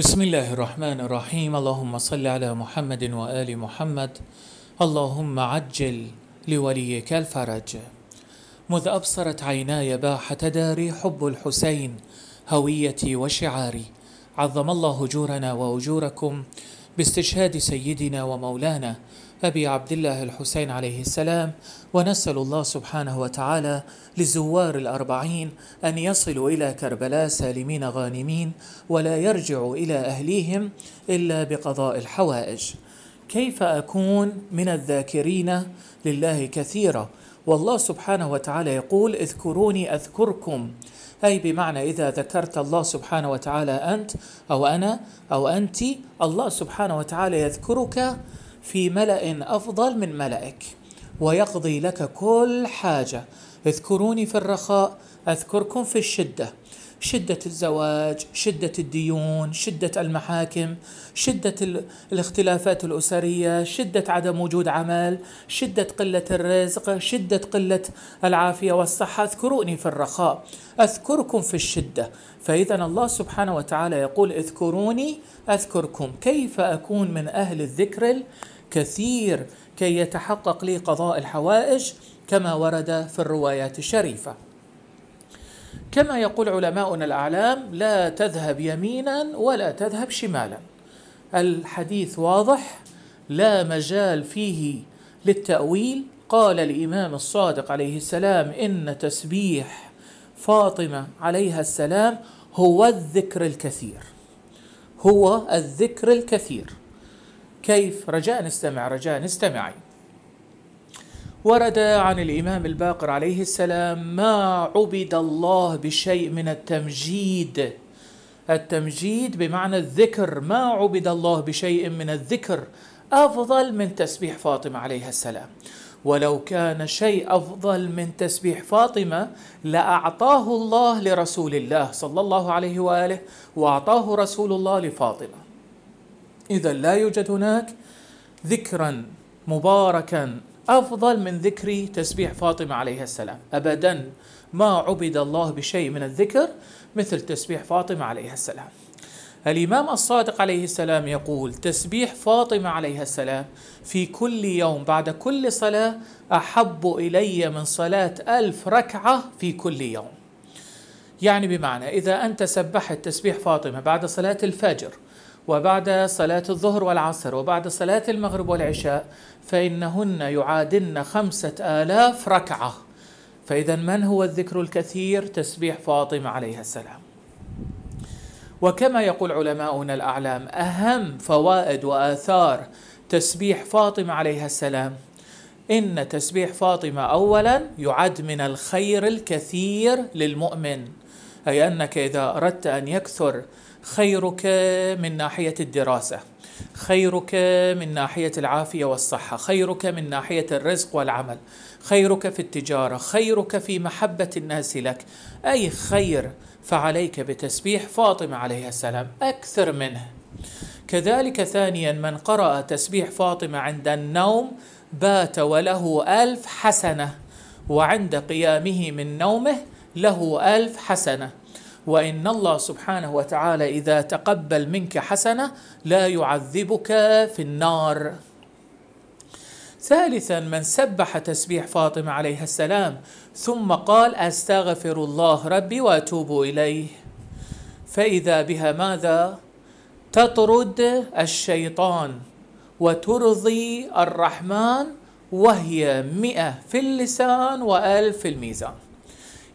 بسم الله الرحمن الرحيم اللهم صل على محمد وآل محمد اللهم عجل لوليك الفرج مذ أبصرت عيناي باحة داري حب الحسين هويتي وشعاري عظم الله أجورنا وأجوركم باستشهاد سيدنا ومولانا أبي عبد الله الحسين عليه السلام ونسأل الله سبحانه وتعالى للزوار الأربعين أن يصلوا إلى كربلاء سالمين غانمين ولا يرجعوا إلى أهليهم إلا بقضاء الحوائج كيف أكون من الذاكرين لله كثيرا والله سبحانه وتعالى يقول اذكروني أذكركم أي بمعنى إذا ذكرت الله سبحانه وتعالى أنت أو أنا أو أنت الله سبحانه وتعالى يذكرك في ملأ أفضل من ملأك ويقضي لك كل حاجة اذكروني في الرخاء أذكركم في الشدة شدة الزواج شدة الديون شدة المحاكم شدة الاختلافات الأسرية شدة عدم وجود عمل شدة قلة الرزق شدة قلة العافية والصحة اذكروني في الرخاء أذكركم في الشدة فإذا الله سبحانه وتعالى يقول اذكروني أذكركم كيف أكون من أهل الذكر الكثير كي يتحقق لي قضاء الحوائج كما ورد في الروايات الشريفه كما يقول علماؤنا الأعلام لا تذهب يمينا ولا تذهب شمالا الحديث واضح لا مجال فيه للتأويل قال الإمام الصادق عليه السلام إن تسبيح فاطمة عليها السلام هو الذكر الكثير هو الذكر الكثير كيف رجاء نستمع رجاء نستمعين ورد عن الإمام الباقر عليه السلام ما عبد الله بشيء من التمجيد التمجيد بمعنى الذكر ما عبد الله بشيء من الذكر أفضل من تسبيح فاطمة عليها السلام ولو كان شيء افضل من تسبيح فاطمه لاعطاه الله لرسول الله صلى الله عليه واله واعطاه رسول الله لفاطمه. اذا لا يوجد هناك ذكرا مباركا أفضل من ذكر تسبيح فاطمة عليها السلام أبدا ما عبد الله بشيء من الذكر مثل تسبيح فاطمة عليها السلام الإمام الصادق عليه السلام يقول تسبيح فاطمة عليها السلام في كل يوم بعد كل صلاة أحب إلي من صلاة ألف ركعة في كل يوم يعني بمعنى إذا أنت سبحت تسبيح فاطمة بعد صلاة الفجر وبعد صلاة الظهر والعصر وبعد صلاة المغرب والعشاء فإنهن يعادلن خمسة آلاف ركعة فإذا من هو الذكر الكثير تسبيح فاطمة عليها السلام وكما يقول علماؤنا الأعلام أهم فوائد وآثار تسبيح فاطمة عليها السلام إن تسبيح فاطمة أولا يعد من الخير الكثير للمؤمن أي أنك إذا أردت أن يكثر خيرك من ناحيه الدراسه خيرك من ناحيه العافيه والصحه خيرك من ناحيه الرزق والعمل خيرك في التجاره خيرك في محبه الناس لك اي خير فعليك بتسبيح فاطمه عليها السلام اكثر منه كذلك ثانيا من قرأ تسبيح فاطمة عند النوم بات وله ألف حسنة وعند قيامه من نومه له ألف حسنة وان الله سبحانه وتعالى اذا تقبل منك حسنه لا يعذبك في النار ثالثا من سبح تسبيح فاطمه عليها السلام ثم قال استغفر الله ربي واتوب اليه فاذا بها ماذا تطرد الشيطان وترضي الرحمن وهي مئة في اللسان وألف في الميزان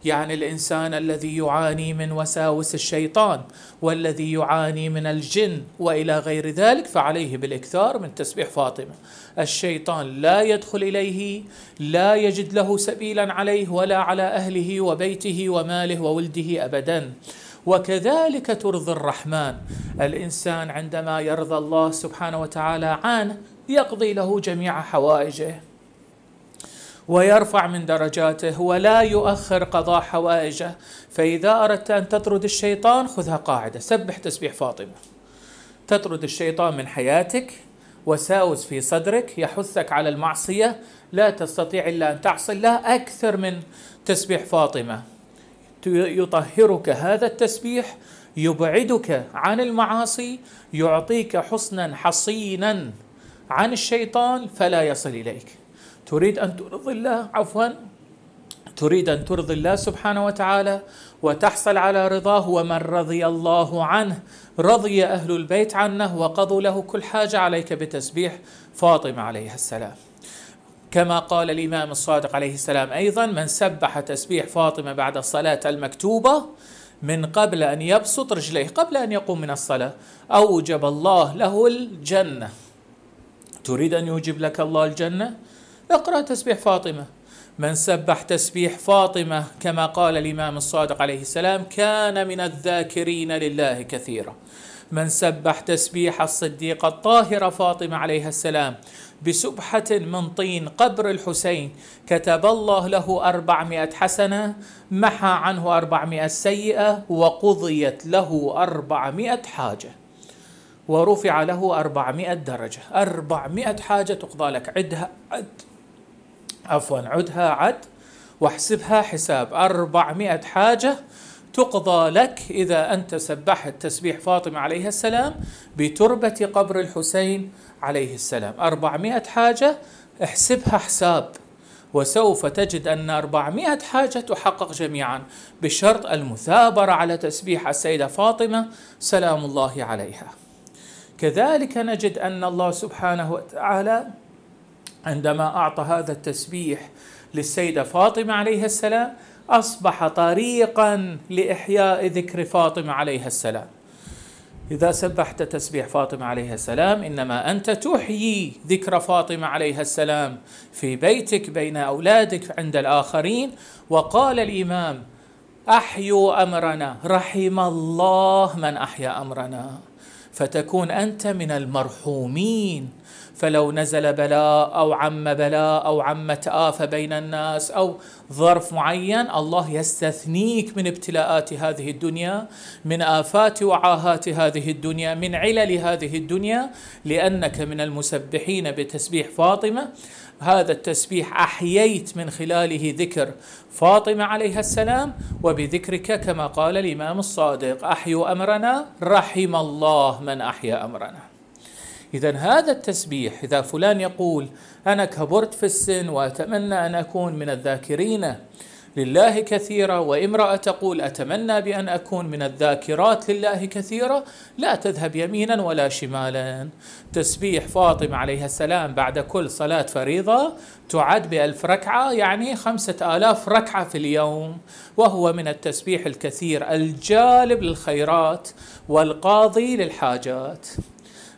يعني الانسان الذي يعاني من وساوس الشيطان والذي يعاني من الجن والى غير ذلك فعليه بالاكثار من تسبيح فاطمه الشيطان لا يدخل اليه لا يجد له سبيلا عليه ولا على اهله وبيته وماله وولده ابدا وكذلك ترضي الرحمن الانسان عندما يرضى الله سبحانه وتعالى عنه يقضي له جميع حوائجه ويرفع من درجاته ولا يؤخر قضاء حوائجه فإذا أردت أن تطرد الشيطان خذها قاعدة سبح تسبيح فاطمة تطرد الشيطان من حياتك وساوس في صدرك يحثك على المعصية لا تستطيع إلا أن تعصي الله أكثر من تسبيح فاطمة يطهرك هذا التسبيح يبعدك عن المعاصي يعطيك حصنا حصينا عن الشيطان فلا يصل إليك تريد أن ترضي الله عفوا تريد أن ترضي الله سبحانه وتعالى وتحصل على رضاه ومن رضي الله عنه رضي أهل البيت عنه وقضوا له كل حاجة عليك بتسبيح فاطمة عليها السلام كما قال الإمام الصادق عليه السلام أيضا من سبح تسبيح فاطمة بعد الصلاة المكتوبة من قبل أن يبسط رجليه قبل أن يقوم من الصلاة أوجب الله له الجنة تريد أن يوجب لك الله الجنة؟ اقرأ تسبيح فاطمة من سبح تسبيح فاطمة كما قال الإمام الصادق عليه السلام كان من الذاكرين لله كثيرا من سبح تسبيح الصديقة الطاهرة فاطمة عليها السلام بسبحة من طين قبر الحسين كتب الله له أربعمائة حسنة محى عنه أربعمائة سيئة وقضيت له أربعمائة حاجة ورفع له أربعمائة درجة أربعمائة حاجة تقضى لك عدها عد عفوا عدها عد واحسبها حساب أربعمائة حاجة تقضى لك إذا أنت سبحت تسبيح فاطمة عليه السلام بتربة قبر الحسين عليه السلام أربعمائة حاجة احسبها حساب وسوف تجد أن 400 حاجة تحقق جميعا بشرط المثابرة على تسبيح السيدة فاطمة سلام الله عليها كذلك نجد أن الله سبحانه وتعالى عندما أعطى هذا التسبيح للسيدة فاطمة عليها السلام أصبح طريقا لإحياء ذكر فاطمة عليها السلام إذا سبحت تسبيح فاطمة عليها السلام إنما أنت تحيي ذكر فاطمة عليها السلام في بيتك بين أولادك عند الآخرين وقال الإمام أحيوا أمرنا رحم الله من أحيا أمرنا فتكون أنت من المرحومين فلو نزل بلاء أو عم بلاء أو عمت آفة بين الناس أو ظرف معين الله يستثنيك من ابتلاءات هذه الدنيا من آفات وعاهات هذه الدنيا من علل هذه الدنيا لأنك من المسبحين بتسبيح فاطمة هذا التسبيح احييت من خلاله ذكر فاطمه عليها السلام وبذكرك كما قال الامام الصادق احيوا امرنا رحم الله من احيا امرنا إذا هذا التسبيح إذا فلان يقول أنا كبرت في السن وأتمنى أن أكون من الذاكرين لله كثيرا وامرأة تقول أتمنى بأن أكون من الذاكرات لله كثيرا لا تذهب يمينا ولا شمالا تسبيح فاطمة عليه السلام بعد كل صلاة فريضة تعد بألف ركعة يعني خمسة آلاف ركعة في اليوم وهو من التسبيح الكثير الجالب للخيرات والقاضي للحاجات